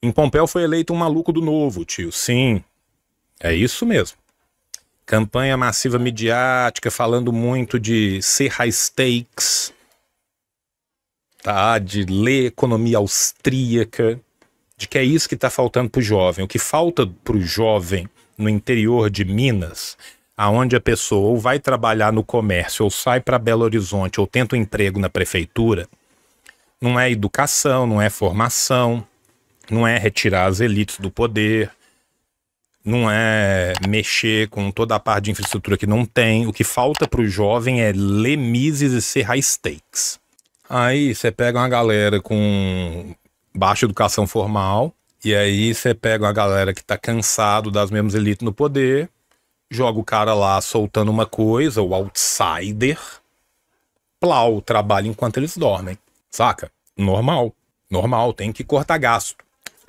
Em Pompeu foi eleito um maluco do novo, tio. Sim, é isso mesmo. Campanha massiva midiática, falando muito de ser high stakes, tá? de ler economia austríaca, de que é isso que está faltando para o jovem. O que falta para o jovem no interior de Minas, aonde a pessoa ou vai trabalhar no comércio, ou sai para Belo Horizonte, ou tenta um emprego na prefeitura, não é educação, não é formação, não é retirar as elites do poder, não é mexer com toda a parte de infraestrutura que não tem. O que falta para o jovem é ler mises e ser high stakes. Aí você pega uma galera com baixa educação formal, e aí você pega uma galera que está cansado das mesmas elites no poder, joga o cara lá soltando uma coisa, o outsider, plau, trabalha enquanto eles dormem, saca? Normal, normal, tem que cortar gasto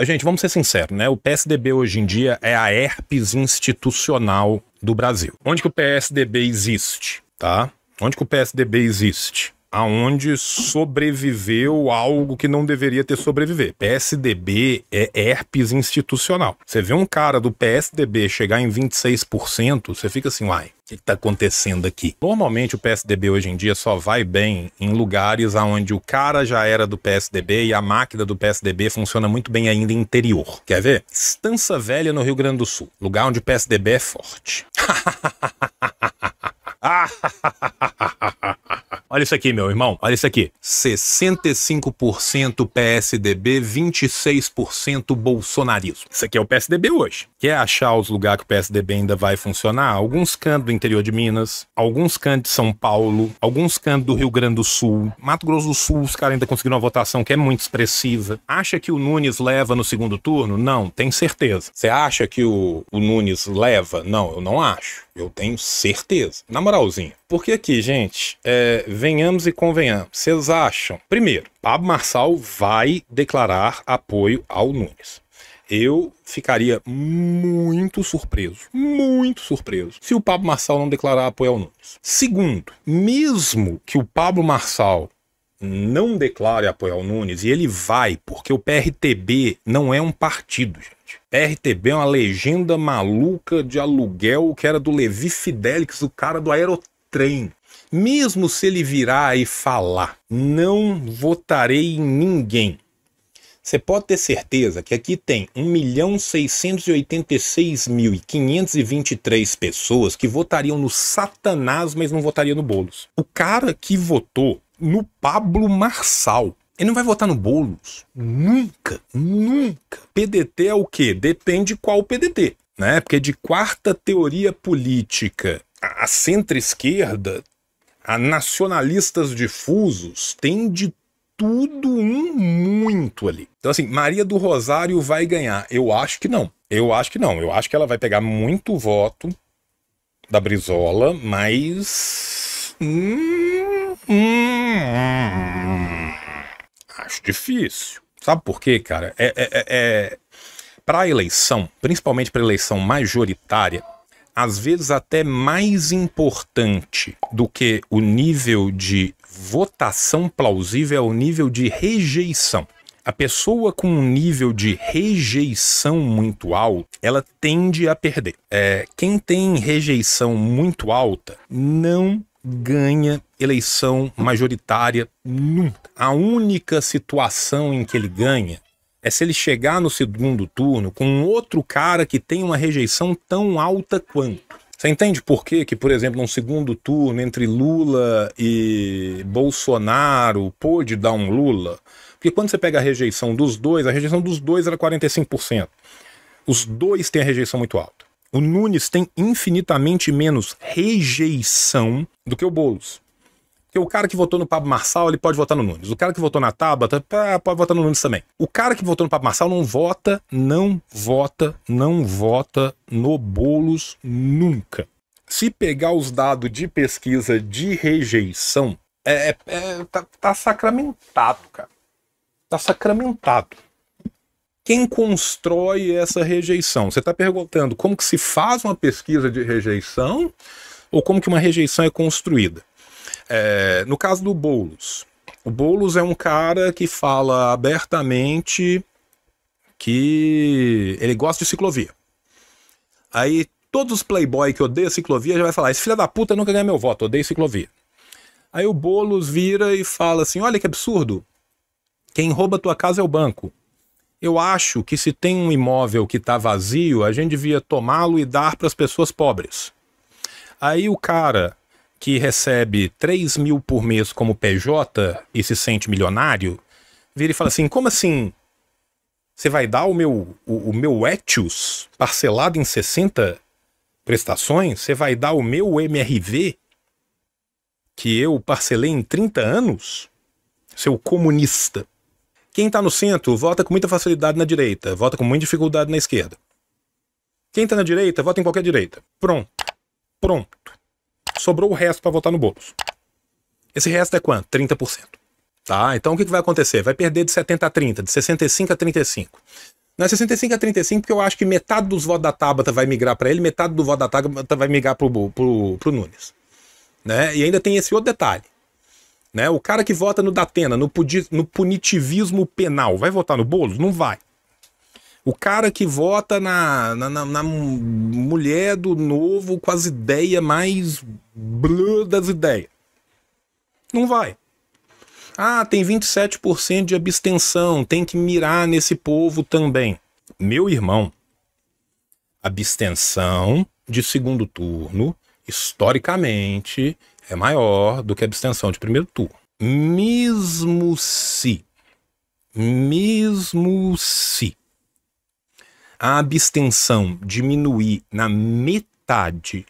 gente, vamos ser sinceros, né? O PSDB hoje em dia é a herpes institucional do Brasil. Onde que o PSDB existe, tá? Onde que o PSDB existe? aonde sobreviveu algo que não deveria ter sobreviver. PSDB é herpes institucional. Você vê um cara do PSDB chegar em 26%, você fica assim, uai, o que está acontecendo aqui? Normalmente o PSDB hoje em dia só vai bem em lugares onde o cara já era do PSDB e a máquina do PSDB funciona muito bem ainda interior. Quer ver? Estança Velha no Rio Grande do Sul, lugar onde o PSDB é forte. Olha isso aqui, meu irmão. Olha isso aqui. 65% PSDB, 26% bolsonarismo. Isso aqui é o PSDB hoje. Quer achar os lugares que o PSDB ainda vai funcionar? Alguns cantos do interior de Minas, alguns cantos de São Paulo, alguns cantos do Rio Grande do Sul. Mato Grosso do Sul, os caras ainda conseguiram uma votação que é muito expressiva. Acha que o Nunes leva no segundo turno? Não, tem certeza. Você acha que o, o Nunes leva? Não, eu não acho. Eu tenho certeza. Na moralzinha. Porque aqui, gente, é, vem venhamos e convenhamos. Vocês acham? Primeiro, Pablo Marçal vai declarar apoio ao Nunes eu ficaria muito surpreso, muito surpreso, se o Pablo Marçal não declarar apoio ao Nunes. Segundo, mesmo que o Pablo Marçal não declare apoio ao Nunes, e ele vai, porque o PRTB não é um partido, gente. PRTB é uma legenda maluca de aluguel que era do Levi Fidelix, o cara do aerotrem mesmo se ele virar e falar, não votarei em ninguém. Você pode ter certeza que aqui tem 1.686.523 pessoas que votariam no Satanás, mas não votariam no Bolos. O cara que votou no Pablo Marçal, ele não vai votar no Bolos. Nunca, nunca. PDT é o quê? Depende qual PDT, né? Porque de quarta teoria política a centro-esquerda a nacionalistas difusos, tem de tudo um muito ali. Então, assim, Maria do Rosário vai ganhar? Eu acho que não. Eu acho que não. Eu acho que ela vai pegar muito voto da Brizola, mas. Hum, hum, Acho difícil. Sabe por quê, cara? É. é, é, é... Para eleição, principalmente para eleição majoritária, às vezes até mais importante do que o nível de votação plausível é o nível de rejeição. A pessoa com um nível de rejeição muito alto, ela tende a perder. É, quem tem rejeição muito alta não ganha eleição majoritária nunca. A única situação em que ele ganha é se ele chegar no segundo turno com um outro cara que tem uma rejeição tão alta quanto. Você entende por quê? que, por exemplo, num segundo turno entre Lula e Bolsonaro pôde dar um Lula? Porque quando você pega a rejeição dos dois, a rejeição dos dois era 45%. Os dois têm a rejeição muito alta. O Nunes tem infinitamente menos rejeição do que o Boulos. Porque o cara que votou no Pablo Marçal, ele pode votar no Nunes. O cara que votou na Tabata, tá, ah, pode votar no Nunes também. O cara que votou no Pablo Marçal não vota, não vota, não vota no Bolos nunca. Se pegar os dados de pesquisa de rejeição, é, é, é tá, tá sacramentado, cara. Tá sacramentado quem constrói essa rejeição? Você está perguntando como que se faz uma pesquisa de rejeição ou como que uma rejeição é construída? É, no caso do Boulos, o Boulos é um cara que fala abertamente que ele gosta de ciclovia. Aí todos os playboy que odeiam ciclovia já vai falar: esse filho da puta nunca ganha meu voto, odeio ciclovia. Aí o Boulos vira e fala assim: olha que absurdo. Quem rouba tua casa é o banco. Eu acho que se tem um imóvel que está vazio, a gente devia tomá-lo e dar para as pessoas pobres. Aí o cara que recebe 3 mil por mês como PJ e se sente milionário, vira e fala assim: como assim? Você vai dar o meu, o, o meu Etios parcelado em 60 prestações? Você vai dar o meu MRV que eu parcelei em 30 anos? Seu comunista. Quem está no centro vota com muita facilidade na direita, vota com muita dificuldade na esquerda. Quem está na direita, vota em qualquer direita. Pronto. Pronto sobrou o resto para votar no Boulos. Esse resto é quanto? 30%. Tá? Então o que, que vai acontecer? Vai perder de 70 a 30, de 65 a 35. Não é 65 a 35 porque eu acho que metade dos votos da Tabata vai migrar para ele, metade do voto da Tabata vai migrar pro pro Nunes. Né? E ainda tem esse outro detalhe. Né? O cara que vota no Datena, no, no punitivismo penal, vai votar no Boulos? Não vai. O cara que vota na, na, na, na mulher do novo com as ideias mais blu das ideias. Não vai. Ah, tem 27% de abstenção, tem que mirar nesse povo também. Meu irmão, abstenção de segundo turno, historicamente, é maior do que abstenção de primeiro turno. Mesmo se, mesmo se a abstenção diminuir na metade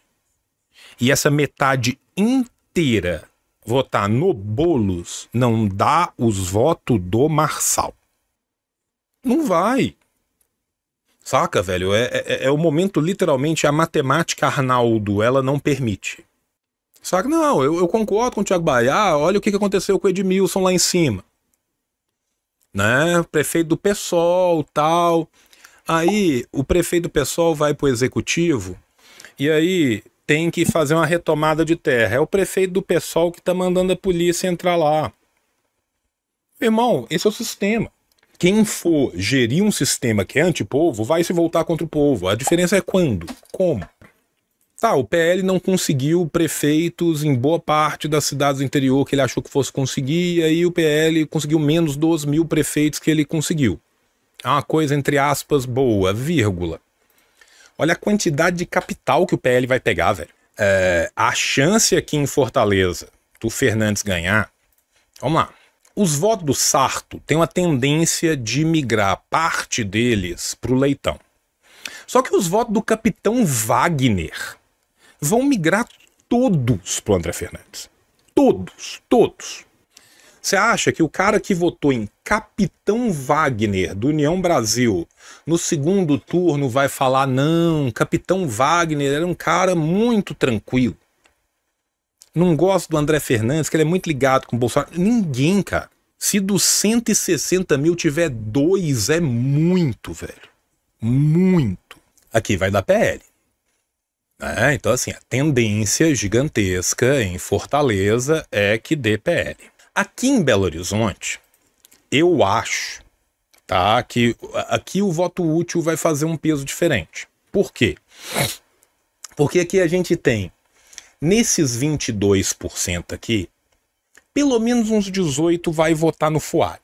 e essa metade inteira votar no Bolos, não dá os votos do Marçal. Não vai. Saca, velho? É, é, é, é, o momento, literalmente, a matemática Arnaldo, ela não permite. Saca? Não, eu, eu concordo com o Tiago Baiá, ah, olha o que, que aconteceu com o Edmilson lá em cima. Né? Prefeito do PSOL, tal. Aí o prefeito pessoal vai para o executivo e aí tem que fazer uma retomada de terra. É o prefeito do pessoal que está mandando a polícia entrar lá. Irmão, esse é o sistema. Quem for gerir um sistema que é antipovo vai se voltar contra o povo. A diferença é quando, como. Tá, o PL não conseguiu prefeitos em boa parte das cidades do interior que ele achou que fosse conseguir, e aí o PL conseguiu menos 12 mil prefeitos que ele conseguiu é uma coisa entre aspas boa, vírgula. Olha a quantidade de capital que o PL vai pegar, velho. É, a chance aqui em Fortaleza do Fernandes ganhar. Vamos lá. Os votos do Sarto têm uma tendência de migrar parte deles para o Leitão. Só que os votos do capitão Wagner vão migrar todos para André Fernandes. Todos, todos. Você acha que o cara que votou em Capitão Wagner do União Brasil no segundo turno vai falar não, Capitão Wagner era um cara muito tranquilo. Não gosto do André Fernandes, que ele é muito ligado com o Bolsonaro. Ninguém, cara. Se dos 160 mil tiver dois, é muito, velho. Muito. Aqui vai dar PL. Né? então, assim, a tendência gigantesca em Fortaleza é que dê PL. Aqui em Belo Horizonte, eu acho tá, que aqui o voto útil vai fazer um peso diferente. Por quê? Porque aqui a gente tem, nesses 22% aqui, pelo menos uns 18 vai votar no Fuad.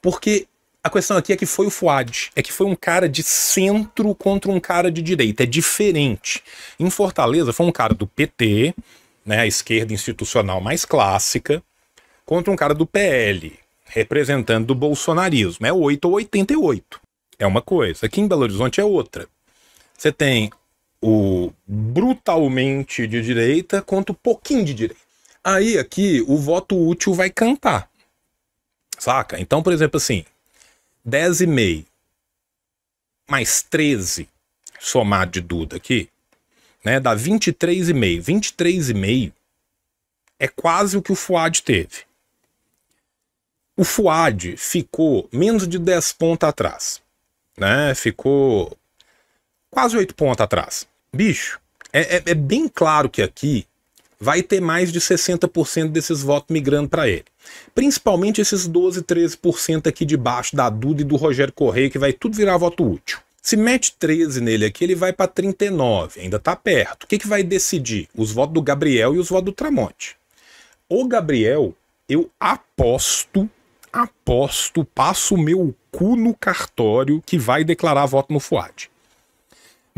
Porque a questão aqui é que foi o Fuad, é que foi um cara de centro contra um cara de direita, é diferente. Em Fortaleza foi um cara do PT, né, a esquerda institucional mais clássica, contra um cara do PL, representando do bolsonarismo. É 8 ou 88. É uma coisa. Aqui em Belo Horizonte é outra. Você tem o brutalmente de direita quanto pouquinho de direita. Aí aqui o voto útil vai cantar. Saca? Então, por exemplo, assim, 10,5 e meio mais 13 somado de Duda aqui, né, dá 23,5. e meio. e meio é quase o que o Fuad teve o FUAD ficou menos de 10 pontos atrás, né? Ficou quase 8 pontos atrás. Bicho, é, é, é bem claro que aqui vai ter mais de 60% desses votos migrando para ele. Principalmente esses 12, 13% aqui debaixo da Duda e do Rogério Correia, que vai tudo virar voto útil. Se mete 13 nele aqui, ele vai para 39, ainda está perto. O que, que vai decidir? Os votos do Gabriel e os votos do Tramonte. O Gabriel, eu aposto aposto, passo meu cu no cartório que vai declarar voto no Fuad.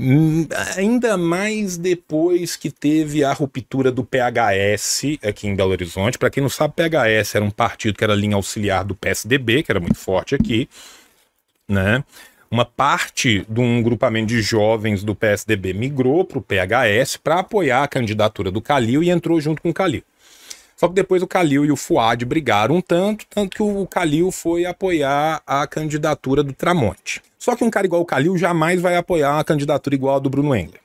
Hum, ainda mais depois que teve a ruptura do PHS aqui em Belo Horizonte. Para quem não sabe, PHS era um partido que era linha auxiliar do PSDB, que era muito forte aqui, né? Uma parte de um grupamento de jovens do PSDB migrou para o PHS para apoiar a candidatura do Calil e entrou junto com o Calil. Só que depois o Calil e o Fuad brigaram um tanto, tanto que o Calil foi apoiar a candidatura do Tramonte. Só que um cara igual o Calil jamais vai apoiar a candidatura igual a do Bruno Engler.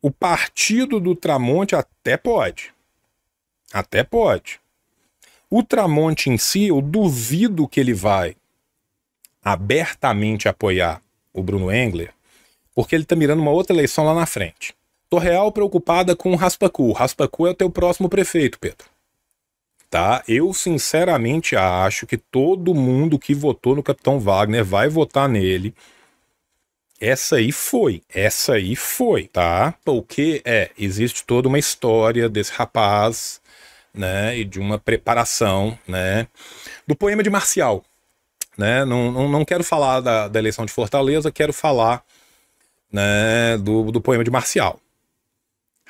O partido do Tramonte até pode. Até pode. O Tramonte em si, eu duvido que ele vai abertamente apoiar o Bruno Engler, porque ele está mirando uma outra eleição lá na frente. Tô real preocupada com o Raspacu. Raspacu é o teu próximo prefeito, Pedro. Tá? Eu sinceramente acho que todo mundo que votou no Capitão Wagner vai votar nele. Essa aí foi, essa aí foi, tá? Porque é, existe toda uma história desse rapaz, né, e de uma preparação, né, do poema de Marcial, né? Não, não, não quero falar da, da eleição de Fortaleza, quero falar, né, do, do poema de Marcial,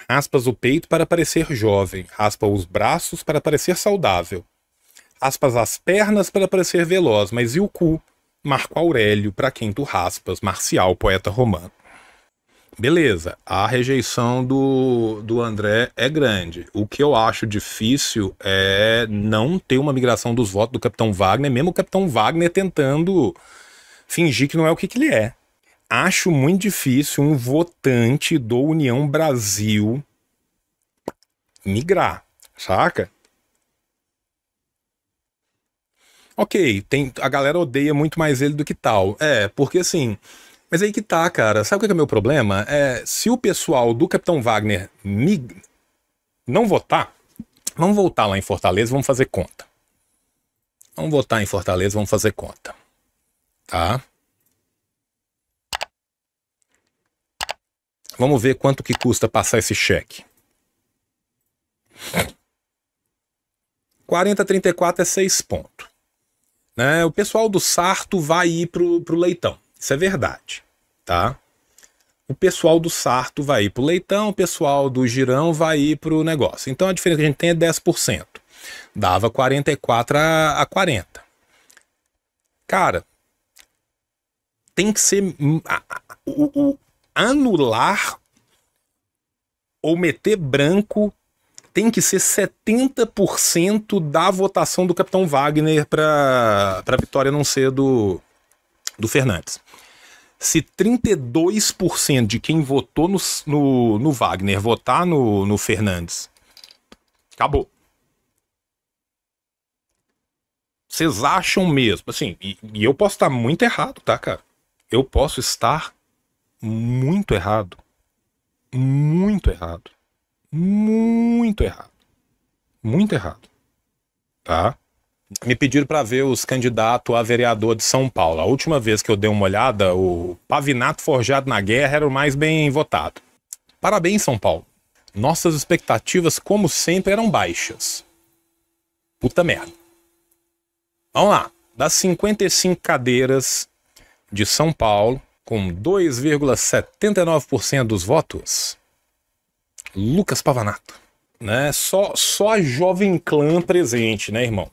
Raspas o peito para parecer jovem, raspa os braços para parecer saudável. Aspas as pernas para parecer veloz, mas e o cu? Marco Aurélio, para quem tu raspas, marcial, poeta romano. Beleza, a rejeição do, do André é grande. O que eu acho difícil é não ter uma migração dos votos do Capitão Wagner, mesmo o Capitão Wagner tentando fingir que não é o que, que ele é acho muito difícil um votante do União Brasil migrar, saca? Ok, tem, a galera odeia muito mais ele do que tal. É, porque assim. Mas aí que tá, cara. Sabe o que é o meu problema? É, se o pessoal do Capitão Wagner mig... não votar, vamos voltar lá em Fortaleza, vamos fazer conta. Vamos votar em Fortaleza, vamos fazer conta. Tá? Vamos ver quanto que custa passar esse cheque. 40,34 é 6 pontos. Né? O pessoal do Sarto vai ir pro, pro leitão. Isso é verdade, tá? O pessoal do Sarto vai ir pro leitão, o pessoal do Girão vai ir pro negócio. Então a diferença que a gente tem é 10%. Dava 44 a, a 40. Cara, tem que ser. A, a, o, o, anular ou meter branco tem que ser 70% da votação do capitão Wagner para a vitória não ser do, do Fernandes. Se 32% de quem votou no, no, no Wagner votar no, no Fernandes, acabou. Vocês acham mesmo, assim, e, e eu posso estar muito errado, tá, cara? Eu posso estar muito errado, muito errado, muito errado, muito errado, tá? Me pediram para ver os candidatos a vereador de São Paulo. A última vez que eu dei uma olhada, o Pavinato Forjado na Guerra era o mais bem votado. Parabéns, São Paulo. Nossas expectativas, como sempre, eram baixas. Puta merda. Vamos lá. Das 55 cadeiras de São Paulo, com 2,79% dos votos, Lucas Pavanato. Né? Só, só a Jovem Clã presente, né, irmão?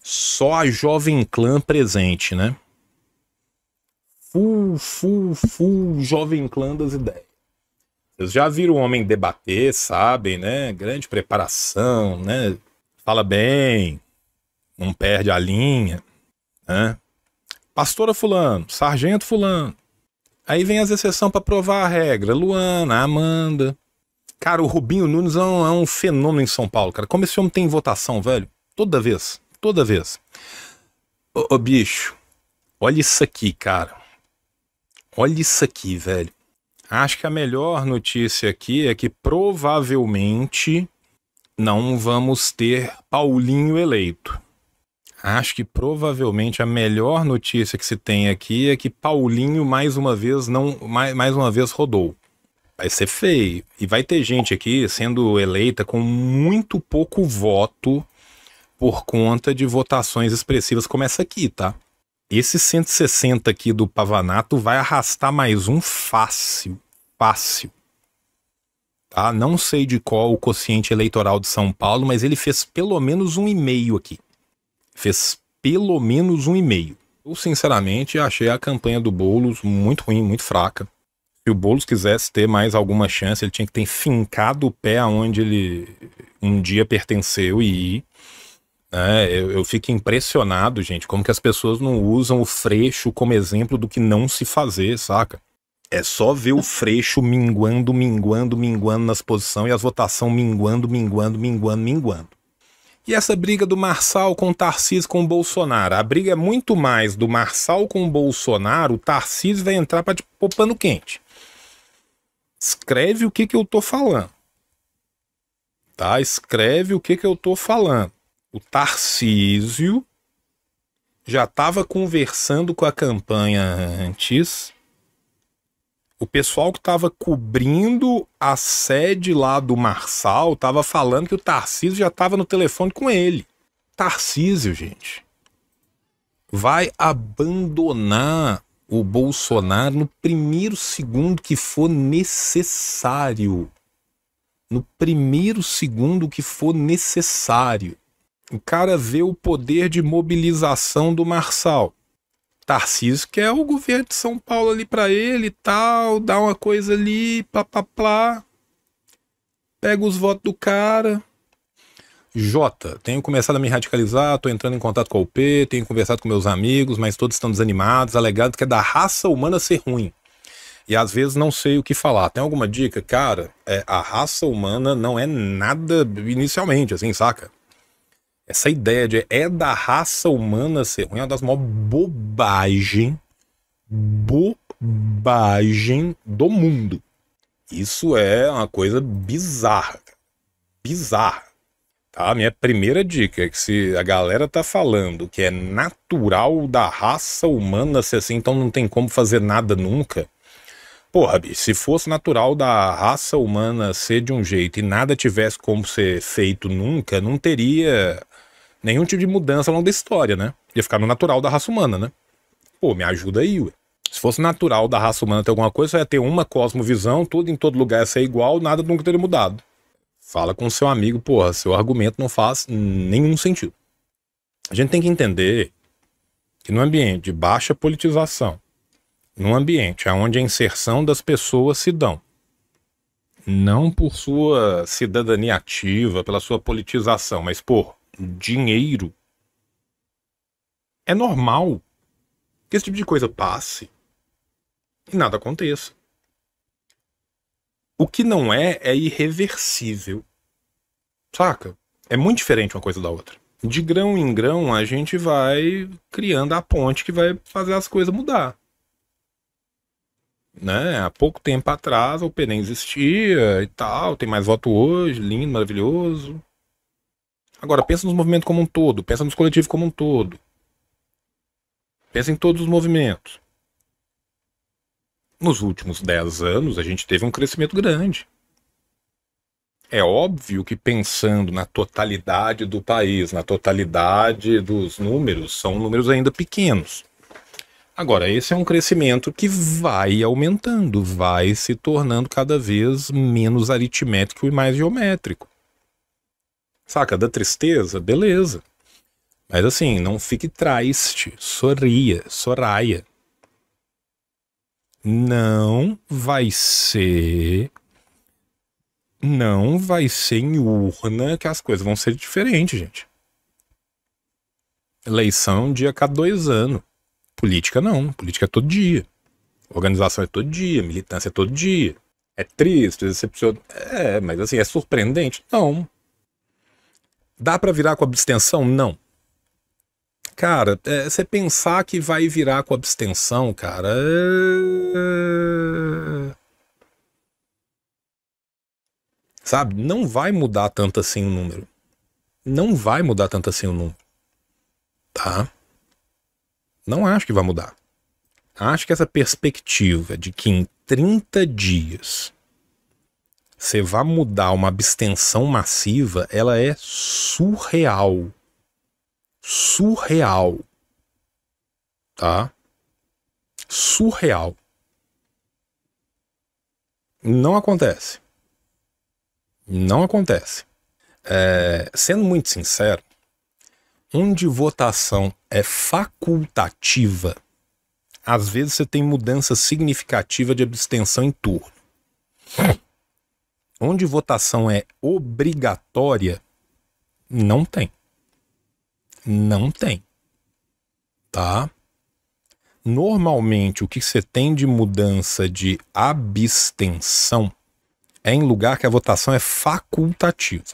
Só a Jovem Clã presente, né? Full, full, full Jovem Clã das ideias. Vocês já viram o homem debater, sabem, né? Grande preparação, né? Fala bem, não perde a linha, né? pastora fulano, sargento fulano. Aí vem as exceções para provar a regra. Luana, Amanda. Cara, o Rubinho Nunes é um, é um, fenômeno em São Paulo, cara. Como esse homem tem votação, velho? Toda vez. Toda vez. Ô, ô bicho, olha isso aqui, cara. Olha isso aqui, velho. Acho que a melhor notícia aqui é que provavelmente não vamos ter Paulinho eleito. Acho que provavelmente a melhor notícia que se tem aqui é que Paulinho mais uma vez não mais, mais uma vez rodou. Vai ser feio e vai ter gente aqui sendo eleita com muito pouco voto por conta de votações expressivas como essa aqui, tá? Esse 160 aqui do Pavanato vai arrastar mais um fácil, fácil. Tá? Não sei de qual o quociente eleitoral de São Paulo, mas ele fez pelo menos um e meio aqui fez pelo menos um e-mail. Eu, sinceramente, achei a campanha do Boulos muito ruim, muito fraca. Se o Boulos quisesse ter mais alguma chance, ele tinha que ter fincado o pé aonde ele um dia pertenceu e ir. Né? eu, eu, fico impressionado, gente, como que as pessoas não usam o freixo como exemplo do que não se fazer, saca? É só ver o freixo minguando, minguando, minguando nas posições e as votações minguando, minguando, minguando, minguando. E essa briga do Marçal com o Tarcísio com o Bolsonaro? A briga é muito mais do Marçal com o Bolsonaro, o Tarcísio vai entrar para te pôr pano quente. Escreve o que, que eu tô falando. Tá? Escreve o que, que eu tô falando. O Tarcísio já estava conversando com a campanha antes o pessoal que estava cobrindo a sede lá do Marçal estava falando que o Tarcísio já estava no telefone com ele. Tarcísio, gente, vai abandonar o Bolsonaro no primeiro segundo que for necessário. No primeiro segundo que for necessário. O cara vê o poder de mobilização do Marçal. Tarcísio quer é o governo de São Paulo ali para ele e tal, dá uma coisa ali, plá, plá, plá. Pega os votos do cara. Jota, tenho começado a me radicalizar, estou entrando em contato com a P, tenho conversado com meus amigos, mas todos estão desanimados, alegado que é da raça humana ser ruim. E às vezes não sei o que falar. Tem alguma dica? Cara, é, a raça humana não é nada inicialmente, assim, saca? Essa ideia de é da raça humana ser ruim é uma das maiores bobagem, bobagem do mundo. Isso é uma coisa bizarra, bizarra. Tá? Minha primeira dica é que se a galera tá falando que é natural da raça humana ser assim, então não tem como fazer nada nunca. Porra, bicho, se fosse natural da raça humana ser de um jeito e nada tivesse como ser feito nunca, não teria nenhum tipo de mudança ao longo da história, né? Ia ficar no natural da raça humana, né? Pô, me ajuda aí, ué. Se fosse natural da raça humana ter alguma coisa, ia ter uma cosmovisão, tudo em todo lugar ia ser igual, nada nunca teria mudado. Fala com seu amigo, porra, seu argumento não faz nenhum sentido. A gente tem que entender que num ambiente de baixa politização, num ambiente onde a inserção das pessoas se dão, não por sua cidadania ativa, pela sua politização, mas por dinheiro. É normal que esse tipo de coisa passe e nada aconteça. O que não é, é irreversível. Saca? É muito diferente uma coisa da outra. De grão em grão, a gente vai criando a ponte que vai fazer as coisas mudar. Né? Há pouco tempo atrás o PNE existia e tal, tem mais voto hoje, lindo, maravilhoso. Agora, pensa nos movimentos como um todo, pensa nos coletivos como um todo. Pensa em todos os movimentos. Nos últimos 10 anos, a gente teve um crescimento grande. É óbvio que pensando na totalidade do país, na totalidade dos números, são números ainda pequenos. Agora, esse é um crescimento que vai aumentando, vai se tornando cada vez menos aritmético e mais geométrico. Saca? Da tristeza, beleza. Mas assim, não fique triste. Sorria, soraya Não vai ser. Não vai ser em urna que as coisas vão ser diferentes, gente. Eleição é um dia cada dois anos. Política não. Política é todo dia. Organização é todo dia. Militância é todo dia. É triste, decepcionante. É, mas assim, é surpreendente? Não. Dá para virar com abstenção? Não. Cara, é, você pensar que vai virar com abstenção, cara. É, é... Sabe? Não vai mudar tanto assim o número. Não vai mudar tanto assim o número. Tá? Não acho que vai mudar. Acho que essa perspectiva de que em 30 dias você vai mudar uma abstenção massiva, ela é surreal. Surreal. Tá? Surreal. Não acontece. Não acontece. É, sendo muito sincero, onde votação é facultativa, às vezes você tem mudança significativa de abstenção em turno onde votação é obrigatória, não tem. Não tem. Tá? Normalmente, o que você tem de mudança de abstenção é em lugar que a votação é facultativa.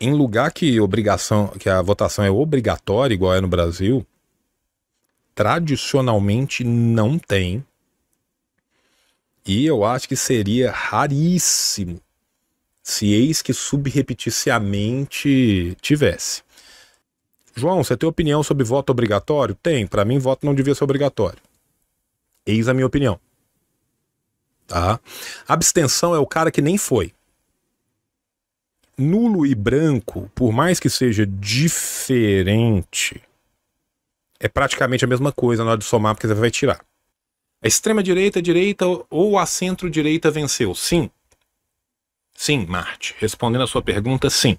Em lugar que, obrigação, que a votação é obrigatória, igual é no Brasil, tradicionalmente não tem. E eu acho que seria raríssimo se eis que subrepetisse tivesse. João, você tem opinião sobre voto obrigatório? Tem. Para mim, voto não devia ser obrigatório. Eis a minha opinião. Tá? Abstenção é o cara que nem foi. Nulo e branco, por mais que seja diferente, é praticamente a mesma coisa na hora de somar, porque você vai tirar. A extrema direita, a direita ou a centro direita venceu. Sim, Sim, Marte. Respondendo a sua pergunta, sim.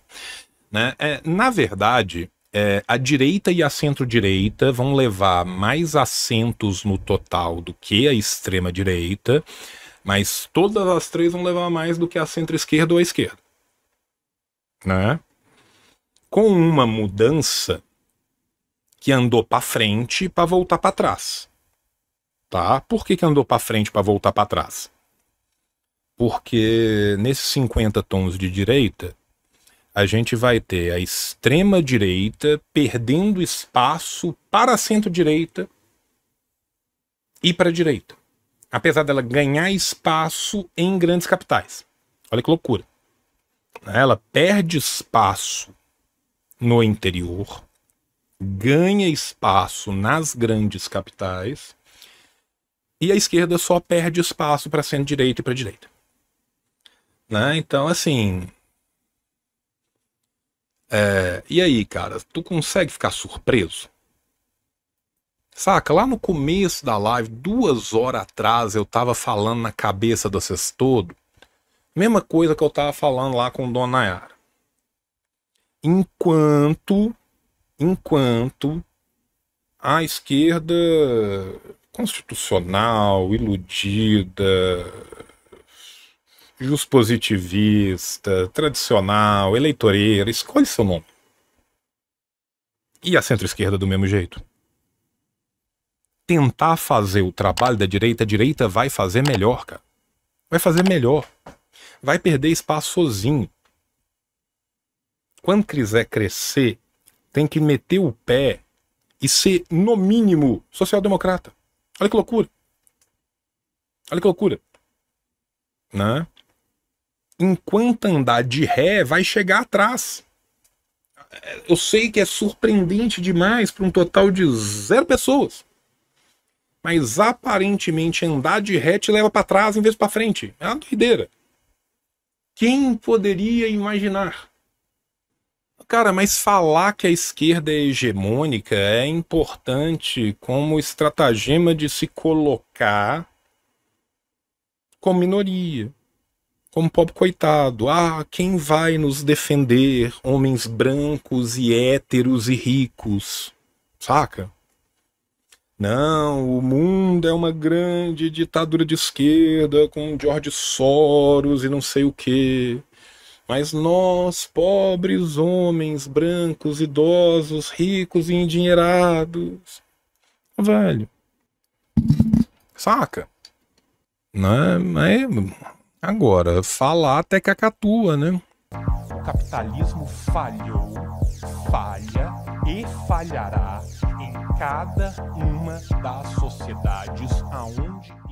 Né? É, na verdade, é, a direita e a centro-direita vão levar mais assentos no total do que a extrema-direita, mas todas as três vão levar mais do que a centro-esquerda ou a esquerda. Né? Com uma mudança que andou para frente para voltar para trás. Tá? Por que, que andou para frente para voltar para trás? porque nesses 50 tons de direita, a gente vai ter a extrema-direita perdendo espaço para a centro-direita e para a direita, apesar dela ganhar espaço em grandes capitais. Olha que loucura. Ela perde espaço no interior, ganha espaço nas grandes capitais, e a esquerda só perde espaço para centro-direita e para direita. Né? Então, assim. É, e aí, cara, tu consegue ficar surpreso? Saca, lá no começo da live, duas horas atrás, eu tava falando na cabeça do vocês todo. Mesma coisa que eu tava falando lá com Dona Nayara. Enquanto, enquanto a esquerda constitucional, iludida, juspositivista, tradicional, eleitoreira, escolhe seu nome. E a centro-esquerda do mesmo jeito. Tentar fazer o trabalho da direita, a direita vai fazer melhor, cara. Vai fazer melhor. Vai perder espaço sozinho. Quando quiser crescer, tem que meter o pé e ser, no mínimo, social-democrata. Olha que loucura. Olha que loucura. Né? enquanto andar de ré, vai chegar atrás. Eu sei que é surpreendente demais para um total de zero pessoas. Mas aparentemente andar de ré te leva para trás em vez para frente. É uma doideira. Quem poderia imaginar? Cara, mas falar que a esquerda é hegemônica é importante como estratagema de se colocar com minoria como pobre coitado. Ah, quem vai nos defender? Homens brancos e héteros e ricos. Saca? Não, o mundo é uma grande ditadura de esquerda com George Soros e não sei o quê. Mas nós, pobres homens, brancos, idosos, ricos e endinheirados. Velho. Saca? Não é, é Agora, falar até cacatua, né? O capitalismo falhou, falha e falhará em cada uma das sociedades aonde